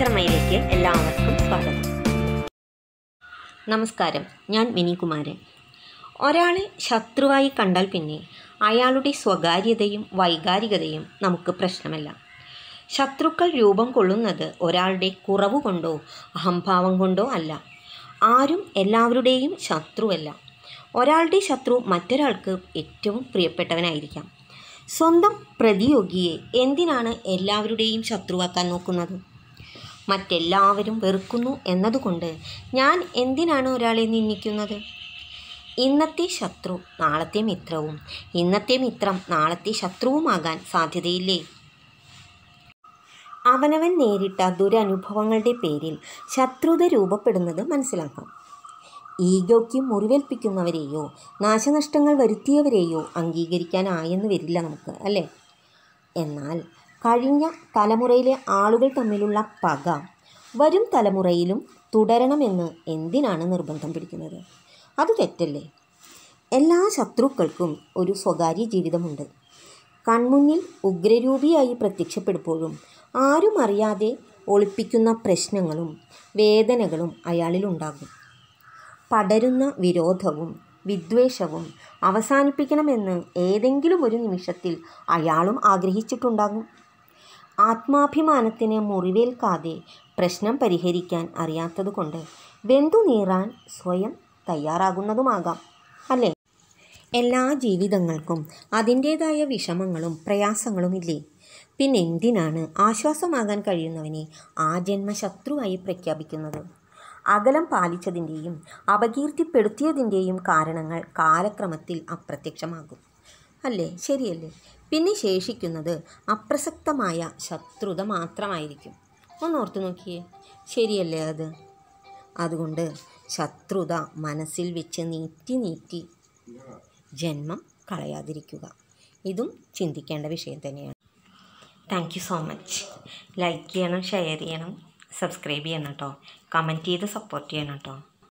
ടീച്ചർമയിലേക്ക് എല്ലാവർക്കും സ്വാഗതം നമസ്കാരം ഞാൻ മിനികുമാരൻ ഒരാളെ ശത്രുവായി കണ്ടാൽ പിന്നെ അയാളുടെ സ്വകാര്യതയും വൈകാരികതയും നമുക്ക് പ്രശ്നമല്ല ശത്രുക്കൾ രൂപം കൊള്ളുന്നത് ഒരാളുടെ കുറവ് കൊണ്ടോ അഹംഭാവം കൊണ്ടോ അല്ല ആരും എല്ലാവരുടെയും ശത്രുവല്ല ഒരാളുടെ ശത്രു മറ്റൊരാൾക്ക് ഏറ്റവും പ്രിയപ്പെട്ടവനായിരിക്കാം സ്വന്തം പ്രതിയോഗിയെ എന്തിനാണ് എല്ലാവരുടെയും ശത്രുവാക്കാൻ നോക്കുന്നത് മറ്റെല്ലാവരും വെറുക്കുന്നു എന്നതുകൊണ്ട് ഞാൻ എന്തിനാണ് ഒരാളെ നിന്ദിക്കുന്നത് ഇന്നത്തെ ശത്രു നാളത്തെ മിത്രവും ഇന്നത്തെ മിത്രം നാളത്തെ ശത്രുവുമാകാൻ സാധ്യതയില്ലേ അവനവൻ നേരിട്ട ദുരനുഭവങ്ങളുടെ പേരിൽ ശത്രുത രൂപപ്പെടുന്നത് മനസ്സിലാക്കാം ഈഗോയ്ക്ക് മുറിവേൽപ്പിക്കുന്നവരെയോ നാശനഷ്ടങ്ങൾ വരുത്തിയവരെയോ അംഗീകരിക്കാനായെന്ന് വരില്ല നമുക്ക് അല്ലേ എന്നാൽ കഴിഞ്ഞ തലമുറയിലെ ആളുകൾ തമ്മിലുള്ള പക വരും തലമുറയിലും തുടരണമെന്ന് എന്തിനാണ് നിർബന്ധം പിടിക്കുന്നത് അത് തെറ്റല്ലേ എല്ലാ ശത്രുക്കൾക്കും ഒരു സ്വകാര്യ ജീവിതമുണ്ട് കൺമുന്നിൽ ഉഗ്രരൂപിയായി പ്രത്യക്ഷപ്പെടുമ്പോഴും ആരും അറിയാതെ ഒളിപ്പിക്കുന്ന പ്രശ്നങ്ങളും വേദനകളും അയാളിലുണ്ടാകും പടരുന്ന വിരോധവും വിദ്വേഷവും അവസാനിപ്പിക്കണമെന്ന് ഏതെങ്കിലും ഒരു നിമിഷത്തിൽ അയാളും ആഗ്രഹിച്ചിട്ടുണ്ടാകും ആത്മാഭിമാനത്തിന് മുറിവേൽക്കാതെ പ്രശ്നം പരിഹരിക്കാൻ അറിയാത്തതുകൊണ്ട് നീറാൻ സ്വയം തയ്യാറാകുന്നതുമാകാം അല്ലേ എല്ലാ ജീവിതങ്ങൾക്കും അതിൻ്റേതായ വിഷമങ്ങളും പ്രയാസങ്ങളും ഇല്ലേ പിന്നെ എന്തിനാണ് ആശ്വാസമാകാൻ കഴിയുന്നവനെ ആ ജന്മശത്രുവായി പ്രഖ്യാപിക്കുന്നത് അകലം പാലിച്ചതിൻ്റെയും അപകീർത്തിപ്പെടുത്തിയതിൻ്റെയും കാരണങ്ങൾ കാലക്രമത്തിൽ അപ്രത്യക്ഷമാകും അല്ലേ ശരിയല്ലേ പിന്നെ ശേഷിക്കുന്നത് അപ്രസക്തമായ ശത്രുത മാത്രമായിരിക്കും ഒന്നോർത്ത് നോക്കിയേ ശരിയല്ലേ അത് അതുകൊണ്ട് ശത്രുത മനസ്സിൽ വെച്ച് നീറ്റി നീറ്റി ജന്മം കളയാതിരിക്കുക ഇതും ചിന്തിക്കേണ്ട വിഷയം തന്നെയാണ് thank you so much like ചെയ്യണം ഷെയർ ചെയ്യണം സബ്സ്ക്രൈബ് ചെയ്യണം കേട്ടോ കമൻറ്റ് ചെയ്ത് സപ്പോർട്ട് ചെയ്യണം കേട്ടോ